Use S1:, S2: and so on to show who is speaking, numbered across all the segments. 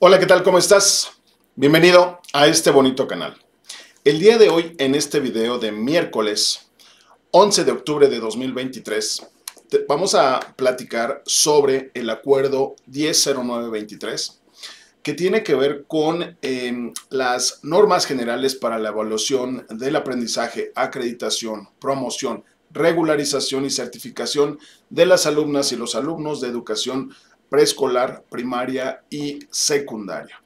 S1: Hola, ¿qué tal? ¿Cómo estás? Bienvenido a este bonito canal. El día de hoy, en este video de miércoles 11 de octubre de 2023, vamos a platicar sobre el acuerdo 100923, que tiene que ver con em, las normas generales para la evaluación del aprendizaje, acreditación, promoción, regularización y certificación de las alumnas y los alumnos de educación preescolar, primaria y secundaria.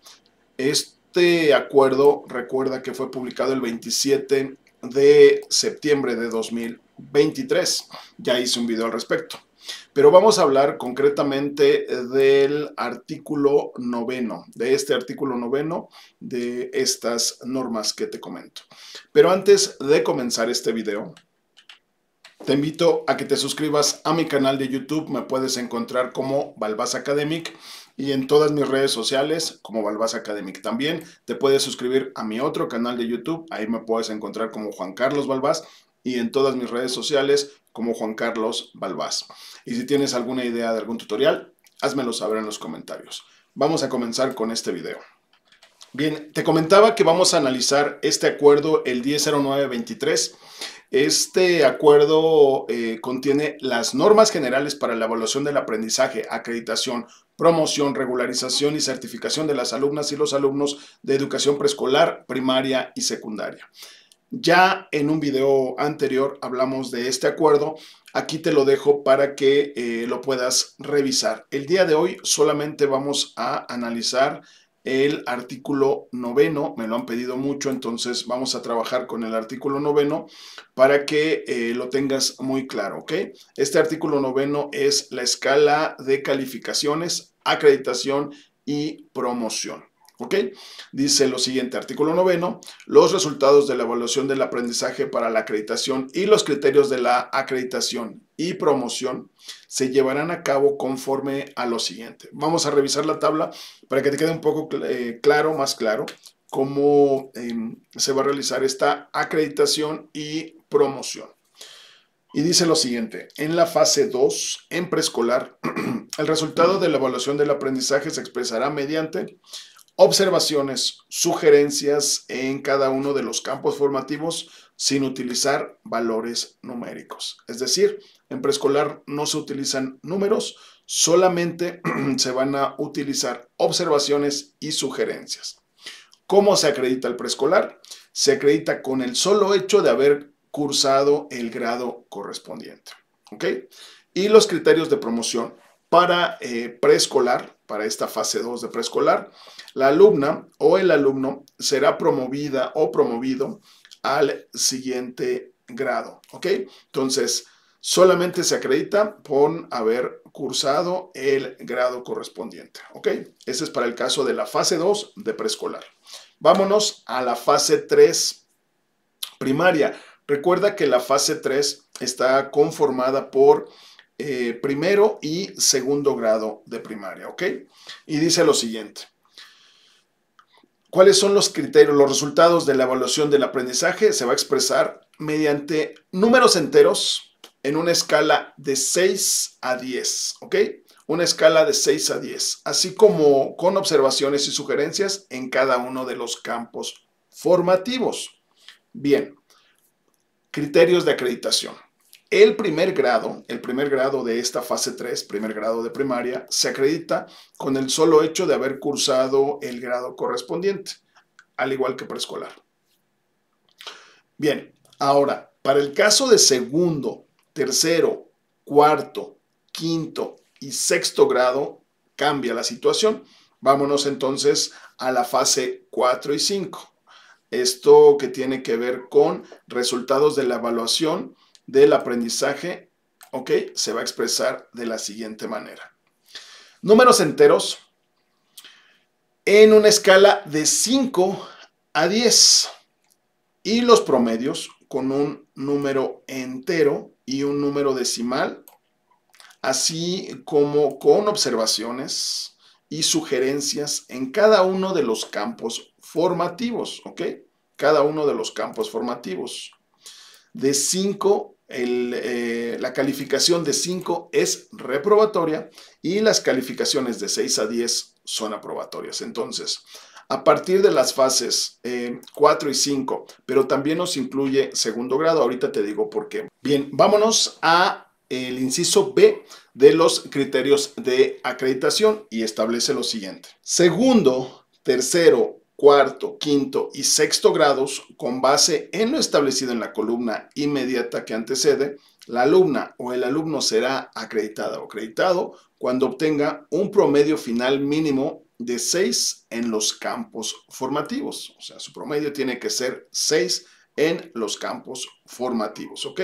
S1: Este acuerdo recuerda que fue publicado el 27 de septiembre de 2023. Ya hice un video al respecto. Pero vamos a hablar concretamente del artículo noveno, de este artículo noveno de estas normas que te comento. Pero antes de comenzar este video, te invito a que te suscribas a mi canal de YouTube, me puedes encontrar como Balbás Academic y en todas mis redes sociales como Balbás Academic. También te puedes suscribir a mi otro canal de YouTube, ahí me puedes encontrar como Juan Carlos Balbás y en todas mis redes sociales como Juan Carlos Balbás. Y si tienes alguna idea de algún tutorial, házmelo saber en los comentarios. Vamos a comenzar con este video. Bien, te comentaba que vamos a analizar este acuerdo, el 100923. Este acuerdo eh, contiene las normas generales para la evaluación del aprendizaje, acreditación, promoción, regularización y certificación de las alumnas y los alumnos de educación preescolar, primaria y secundaria. Ya en un video anterior hablamos de este acuerdo. Aquí te lo dejo para que eh, lo puedas revisar. El día de hoy solamente vamos a analizar el artículo noveno, me lo han pedido mucho, entonces vamos a trabajar con el artículo noveno para que eh, lo tengas muy claro, ¿ok? Este artículo noveno es la escala de calificaciones, acreditación y promoción. ¿Ok? Dice lo siguiente, artículo noveno, los resultados de la evaluación del aprendizaje para la acreditación y los criterios de la acreditación y promoción se llevarán a cabo conforme a lo siguiente. Vamos a revisar la tabla para que te quede un poco eh, claro, más claro, cómo em, se va a realizar esta acreditación y promoción. Y dice lo siguiente, en la fase 2, en preescolar, el resultado de la evaluación del aprendizaje se expresará mediante observaciones, sugerencias en cada uno de los campos formativos sin utilizar valores numéricos. Es decir, en preescolar no se utilizan números, solamente se van a utilizar observaciones y sugerencias. ¿Cómo se acredita el preescolar? Se acredita con el solo hecho de haber cursado el grado correspondiente. ¿Ok? Y los criterios de promoción para eh, preescolar, para esta fase 2 de preescolar, la alumna o el alumno será promovida o promovido al siguiente grado, ¿ok? Entonces, solamente se acredita por haber cursado el grado correspondiente, ¿ok? Ese es para el caso de la fase 2 de preescolar. Vámonos a la fase 3 primaria. Recuerda que la fase 3 está conformada por eh, primero y segundo grado de primaria, ¿ok? Y dice lo siguiente. ¿Cuáles son los criterios? Los resultados de la evaluación del aprendizaje se va a expresar mediante números enteros en una escala de 6 a 10, ¿ok? Una escala de 6 a 10, así como con observaciones y sugerencias en cada uno de los campos formativos. Bien, criterios de acreditación. El primer grado, el primer grado de esta fase 3, primer grado de primaria, se acredita con el solo hecho de haber cursado el grado correspondiente, al igual que preescolar. Bien, ahora, para el caso de segundo, tercero, cuarto, quinto y sexto grado, cambia la situación. Vámonos entonces a la fase 4 y 5. Esto que tiene que ver con resultados de la evaluación del aprendizaje, ¿ok? Se va a expresar de la siguiente manera. Números enteros en una escala de 5 a 10 y los promedios con un número entero y un número decimal, así como con observaciones y sugerencias en cada uno de los campos formativos, ¿ok? Cada uno de los campos formativos, de 5 eh, la calificación de 5 es reprobatoria y las calificaciones de 6 a 10 son aprobatorias. Entonces, a partir de las fases 4 eh, y 5, pero también nos incluye segundo grado. Ahorita te digo por qué. Bien, vámonos a el inciso B de los criterios de acreditación y establece lo siguiente. Segundo, tercero cuarto, quinto y sexto grados con base en lo establecido en la columna inmediata que antecede, la alumna o el alumno será acreditada o acreditado cuando obtenga un promedio final mínimo de 6 en los campos formativos. O sea, su promedio tiene que ser 6 en los campos formativos, ¿ok?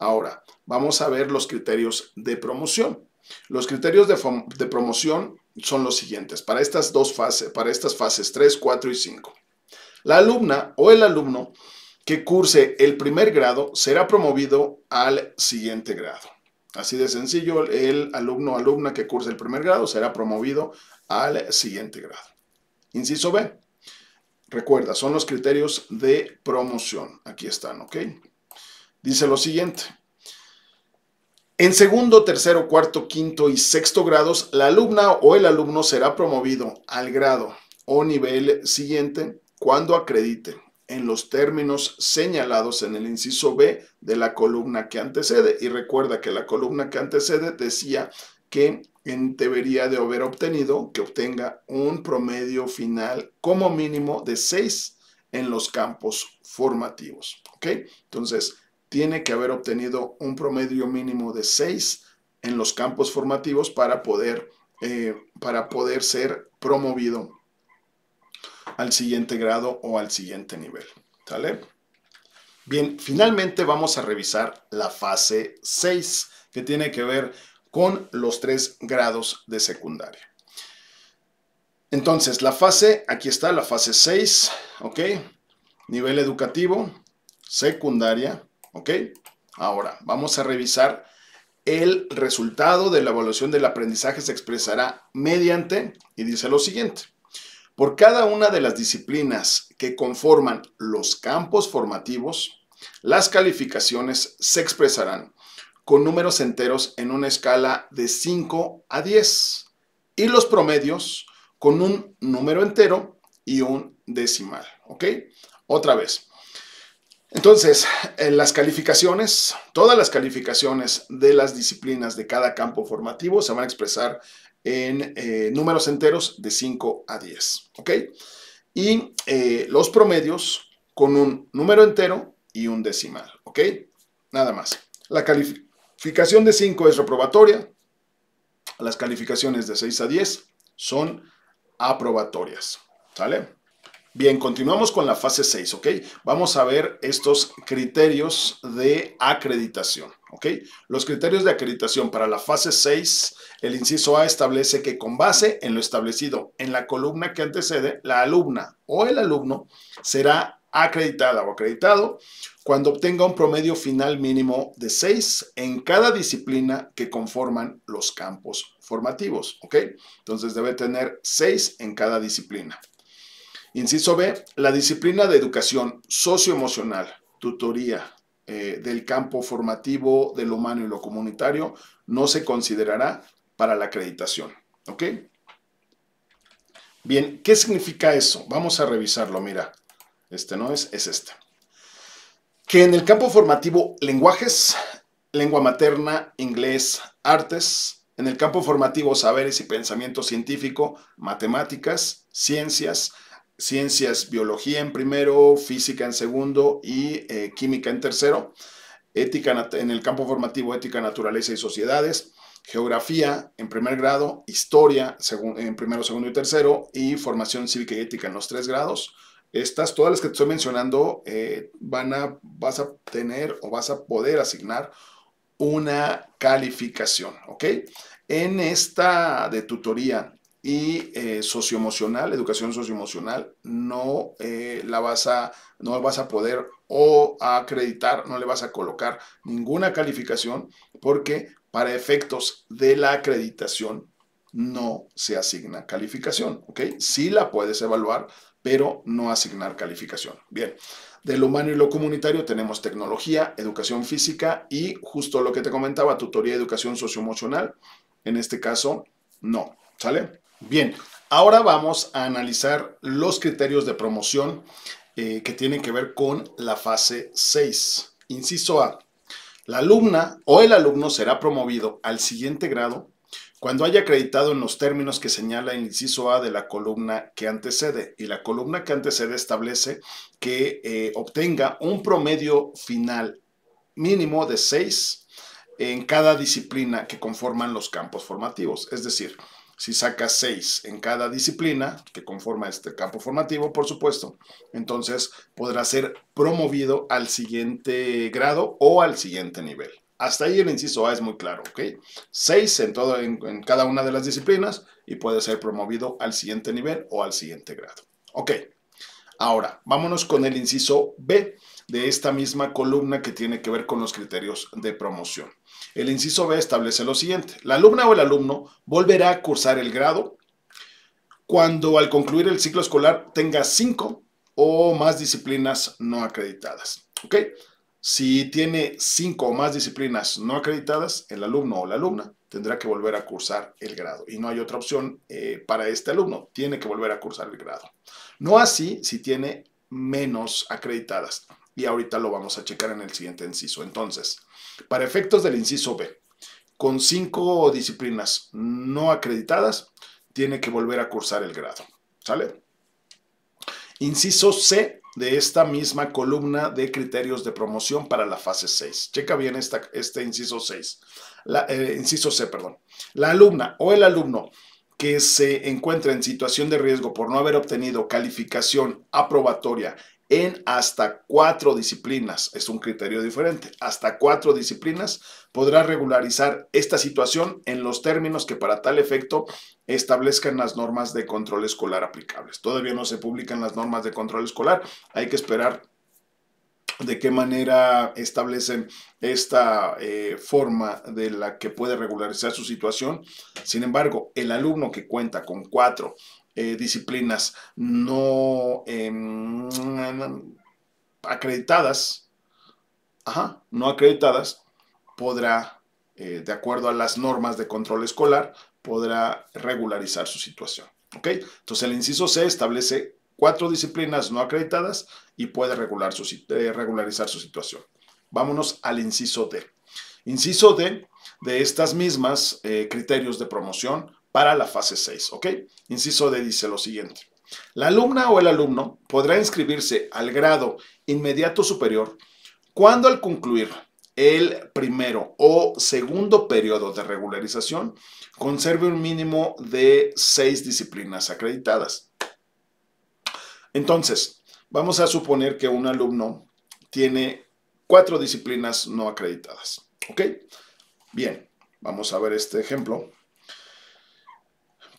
S1: Ahora, vamos a ver los criterios de promoción. Los criterios de, de promoción son los siguientes, para estas dos fases, para estas fases 3, 4 y 5. La alumna o el alumno que curse el primer grado será promovido al siguiente grado. Así de sencillo, el alumno o alumna que curse el primer grado será promovido al siguiente grado. Inciso B. Recuerda, son los criterios de promoción. Aquí están, ¿ok? Dice lo siguiente. En segundo, tercero, cuarto, quinto y sexto grados, la alumna o el alumno será promovido al grado o nivel siguiente cuando acredite en los términos señalados en el inciso B de la columna que antecede. Y recuerda que la columna que antecede decía que debería de haber obtenido que obtenga un promedio final como mínimo de 6 en los campos formativos. ¿Ok? Entonces, tiene que haber obtenido un promedio mínimo de 6 en los campos formativos para poder, eh, para poder ser promovido al siguiente grado o al siguiente nivel. Bien, finalmente vamos a revisar la fase 6, que tiene que ver con los tres grados de secundaria. Entonces, la fase, aquí está la fase 6, ¿ok? Nivel educativo, secundaria, ¿Ok? Ahora, vamos a revisar el resultado de la evaluación del aprendizaje se expresará mediante, y dice lo siguiente, por cada una de las disciplinas que conforman los campos formativos, las calificaciones se expresarán con números enteros en una escala de 5 a 10 y los promedios con un número entero y un decimal, ¿ok? Otra vez, entonces, eh, las calificaciones, todas las calificaciones de las disciplinas de cada campo formativo se van a expresar en eh, números enteros de 5 a 10, ¿ok? Y eh, los promedios con un número entero y un decimal, ¿ok? Nada más. La calificación de 5 es reprobatoria, las calificaciones de 6 a 10 son aprobatorias, ¿sale? Bien, continuamos con la fase 6, ¿ok? Vamos a ver estos criterios de acreditación, ¿ok? Los criterios de acreditación para la fase 6, el inciso A establece que con base en lo establecido en la columna que antecede, la alumna o el alumno será acreditada o acreditado cuando obtenga un promedio final mínimo de 6 en cada disciplina que conforman los campos formativos, ¿ok? Entonces debe tener 6 en cada disciplina. Inciso B, la disciplina de educación socioemocional, tutoría eh, del campo formativo, de lo humano y lo comunitario, no se considerará para la acreditación. ¿Ok? Bien, ¿qué significa eso? Vamos a revisarlo, mira. Este no es, es este. Que en el campo formativo, lenguajes, lengua materna, inglés, artes, en el campo formativo, saberes y pensamiento científico, matemáticas, ciencias, ciencias, biología en primero, física en segundo y eh, química en tercero, ética en el campo formativo, ética, naturaleza y sociedades, geografía en primer grado, historia en primero, segundo y tercero y formación cívica y ética en los tres grados. Estas, todas las que te estoy mencionando, eh, van a, vas a tener o vas a poder asignar una calificación, ¿ok? En esta de tutoría y eh, socioemocional, educación socioemocional, no eh, la vas a, no vas a poder o acreditar, no le vas a colocar ninguna calificación porque para efectos de la acreditación no se asigna calificación, ¿ok? Sí la puedes evaluar, pero no asignar calificación. Bien, de lo humano y lo comunitario tenemos tecnología, educación física y justo lo que te comentaba, tutoría de educación socioemocional. En este caso, no, ¿sale? Bien, ahora vamos a analizar los criterios de promoción eh, que tienen que ver con la fase 6. Inciso A. La alumna o el alumno será promovido al siguiente grado cuando haya acreditado en los términos que señala el inciso A de la columna que antecede. Y la columna que antecede establece que eh, obtenga un promedio final mínimo de 6 en cada disciplina que conforman los campos formativos. Es decir, si sacas seis en cada disciplina que conforma este campo formativo, por supuesto, entonces podrá ser promovido al siguiente grado o al siguiente nivel. Hasta ahí el inciso A es muy claro, ¿ok? Seis en, en cada una de las disciplinas y puede ser promovido al siguiente nivel o al siguiente grado. Ok, ahora vámonos con el inciso B de esta misma columna que tiene que ver con los criterios de promoción. El inciso B establece lo siguiente. La alumna o el alumno volverá a cursar el grado cuando al concluir el ciclo escolar tenga cinco o más disciplinas no acreditadas. ¿Ok? Si tiene cinco o más disciplinas no acreditadas, el alumno o la alumna tendrá que volver a cursar el grado. Y no hay otra opción eh, para este alumno. Tiene que volver a cursar el grado. No así si tiene menos acreditadas y ahorita lo vamos a checar en el siguiente inciso. Entonces, para efectos del inciso B, con cinco disciplinas no acreditadas, tiene que volver a cursar el grado. ¿Sale? Inciso C de esta misma columna de criterios de promoción para la fase 6. Checa bien este inciso 6. Eh, inciso C, perdón. La alumna o el alumno que se encuentra en situación de riesgo por no haber obtenido calificación aprobatoria en hasta cuatro disciplinas. Es un criterio diferente. Hasta cuatro disciplinas podrá regularizar esta situación en los términos que para tal efecto establezcan las normas de control escolar aplicables. Todavía no se publican las normas de control escolar. Hay que esperar de qué manera establecen esta eh, forma de la que puede regularizar su situación. Sin embargo, el alumno que cuenta con cuatro eh, disciplinas no em, acreditadas, no acreditadas, podrá, eh, de acuerdo a las normas de control escolar, podrá regularizar su situación. ¿ok? Entonces el inciso C establece cuatro disciplinas no acreditadas y puede regular eh, regularizar su situación. Vámonos al inciso D. Inciso D, de estas mismas criterios de promoción, para la fase 6, ¿ok? Inciso D dice lo siguiente. La alumna o el alumno podrá inscribirse al grado inmediato superior cuando al concluir el primero o segundo periodo de regularización conserve un mínimo de seis disciplinas acreditadas. Entonces, vamos a suponer que un alumno tiene cuatro disciplinas no acreditadas. ¿Ok? Bien, vamos a ver este ejemplo.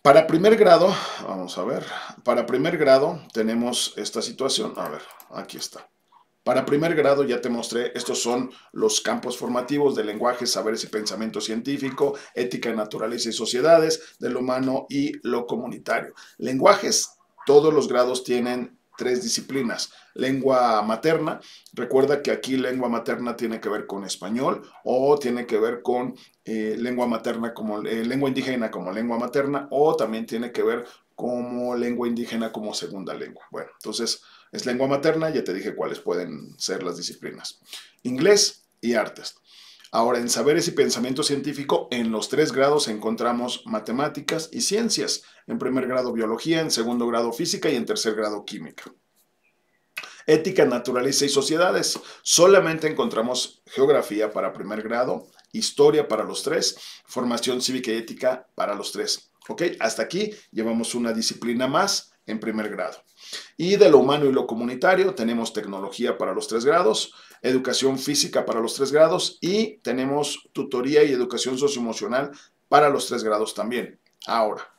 S1: Para primer grado, vamos a ver, para primer grado tenemos esta situación. A ver, aquí está. Para primer grado ya te mostré, estos son los campos formativos de lenguaje, saberes y pensamiento científico, ética, naturaleza y sociedades, de lo humano y lo comunitario. Lenguajes, todos los grados tienen tres disciplinas. Lengua materna, recuerda que aquí lengua materna tiene que ver con español o tiene que ver con eh, lengua materna como eh, lengua indígena como lengua materna o también tiene que ver como lengua indígena como segunda lengua. Bueno, entonces es lengua materna, ya te dije cuáles pueden ser las disciplinas. Inglés y artes. Ahora, en saberes y pensamiento científico, en los tres grados encontramos matemáticas y ciencias. En primer grado biología, en segundo grado física y en tercer grado química. Ética, naturaleza y sociedades. Solamente encontramos geografía para primer grado, historia para los tres, formación cívica y ética para los tres. Hasta aquí llevamos una disciplina más en primer grado. Y de lo humano y lo comunitario tenemos tecnología para los tres grados, educación física para los tres grados y tenemos tutoría y educación socioemocional para los tres grados también. Ahora,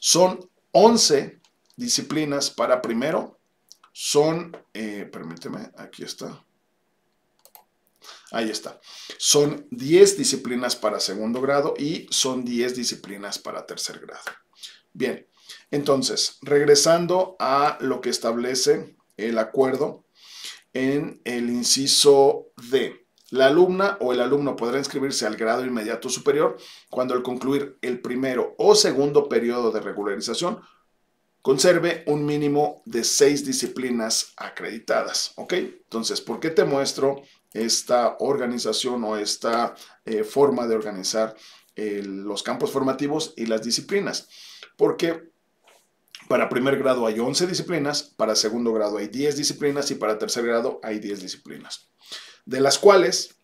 S1: son 11 disciplinas para primero, son, eh, permíteme, aquí está. Ahí está. Son 10 disciplinas para segundo grado y son 10 disciplinas para tercer grado. Bien, entonces, regresando a lo que establece el acuerdo, en el inciso D. La alumna o el alumno podrá inscribirse al grado inmediato superior cuando al concluir el primero o segundo periodo de regularización conserve un mínimo de seis disciplinas acreditadas. ¿Ok? Entonces, ¿por qué te muestro esta organización o esta eh, forma de organizar eh, los campos formativos y las disciplinas? Porque para primer grado hay 11 disciplinas, para segundo grado hay 10 disciplinas y para tercer grado hay 10 disciplinas, de las cuales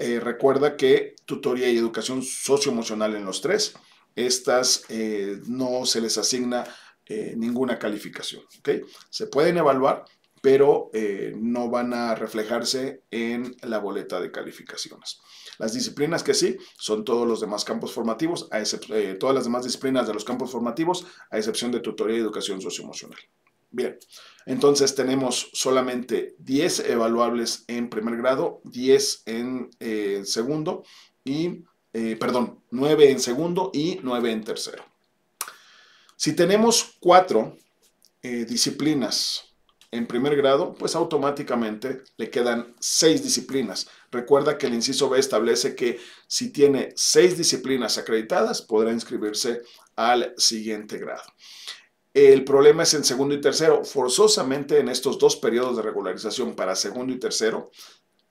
S1: eh, recuerda que tutoría y educación socioemocional en los tres, estas eh, no se les asigna eh, ninguna calificación. ¿okay? Se pueden evaluar, pero eh, no van a reflejarse en la boleta de calificaciones. Las disciplinas que sí son todos los demás campos formativos, a eh, todas las demás disciplinas de los campos formativos, a excepción de tutoría y educación socioemocional. Bien, entonces tenemos solamente 10 evaluables en primer grado, 10 eh, en segundo y, perdón, 9 en segundo y 9 en tercero. Si tenemos 4 disciplinas en primer grado, pues automáticamente le quedan seis disciplinas. Recuerda que el inciso B establece que si tiene seis disciplinas acreditadas, podrá inscribirse al siguiente grado. El problema es en segundo y tercero. Forzosamente en estos dos periodos de regularización para segundo y tercero,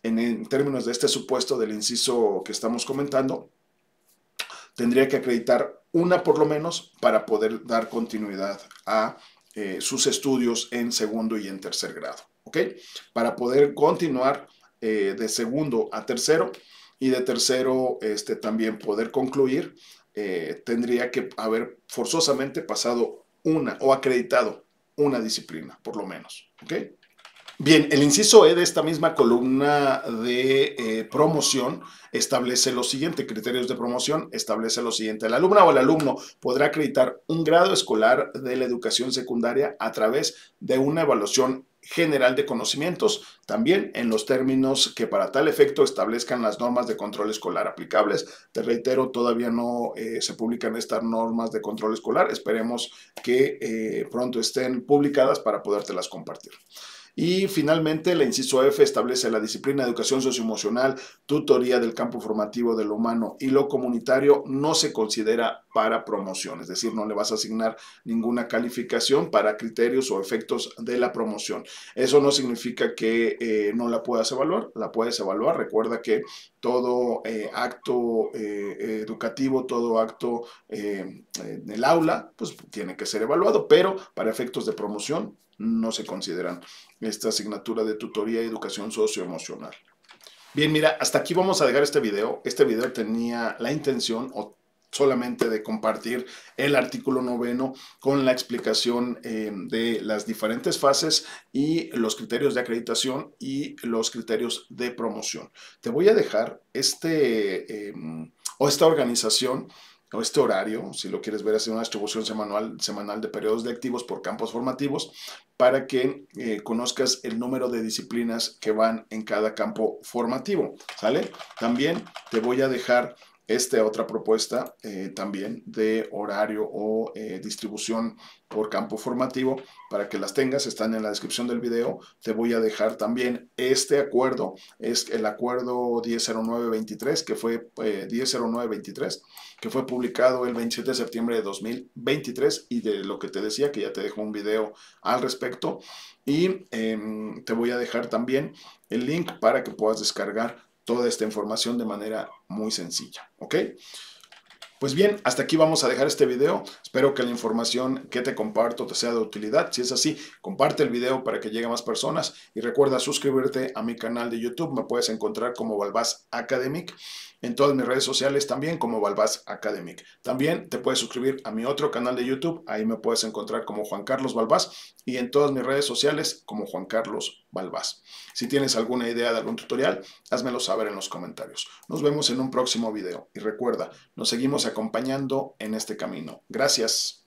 S1: en términos de este supuesto del inciso que estamos comentando, tendría que acreditar una por lo menos para poder dar continuidad a eh, sus estudios en segundo y en tercer grado, ¿ok? Para poder continuar eh, de segundo a tercero y de tercero este, también poder concluir, eh, tendría que haber forzosamente pasado una o acreditado una disciplina, por lo menos, ¿ok? Bien, el inciso E de esta misma columna de eh, promoción establece los siguientes criterios de promoción, establece lo siguiente, El alumno o el alumno podrá acreditar un grado escolar de la educación secundaria a través de una evaluación general de conocimientos, también en los términos que para tal efecto establezcan las normas de control escolar aplicables. Te reitero, todavía no eh, se publican estas normas de control escolar, esperemos que eh, pronto estén publicadas para podértelas compartir. Y finalmente, la inciso F establece la disciplina de educación socioemocional, tutoría del campo formativo de lo humano y lo comunitario no se considera para promoción, es decir, no le vas a asignar ninguna calificación para criterios o efectos de la promoción. Eso no significa que eh, no la puedas evaluar, la puedes evaluar. Recuerda que todo eh, acto eh, todo acto eh, en el aula, pues tiene que ser evaluado, pero para efectos de promoción no se consideran esta asignatura de tutoría y educación socioemocional. Bien, mira, hasta aquí vamos a dejar este video. Este video tenía la intención o solamente de compartir el artículo noveno con la explicación eh, de las diferentes fases y los criterios de acreditación y los criterios de promoción. Te voy a dejar este em, o esta organización o este horario, si lo quieres ver, hacer una distribución semanal, semanal de periodos de activos por campos formativos para que eh, conozcas el número de disciplinas que van en cada campo formativo, ¿sale? También te voy a dejar esta otra propuesta eh, también de horario o eh, distribución por campo formativo para que las tengas, están en la descripción del video. Te voy a dejar también este acuerdo, es el acuerdo 100923 que fue 100923 eh, que fue publicado el 27 de septiembre de 2023 y de lo que te decía que ya te dejo un video al respecto y em, te voy a dejar también el link para que puedas descargar toda esta información de manera muy sencilla, ¿ok? Pues bien, hasta aquí vamos a dejar este video. Espero que la información que te comparto te sea de utilidad. Si es así, comparte el video para que llegue a más personas y recuerda suscribirte a mi canal de YouTube. Me puedes encontrar como Balbás Academic en todas mis redes sociales también como Balbás Academic. También te puedes suscribir a mi otro canal de YouTube, ahí me puedes encontrar como Juan Carlos Balbás y en todas mis redes sociales como Juan Carlos Balbás. Si tienes alguna idea de algún tutorial, házmelo saber en los comentarios. Nos vemos en un próximo video y recuerda, nos seguimos acompañando en este camino. Gracias.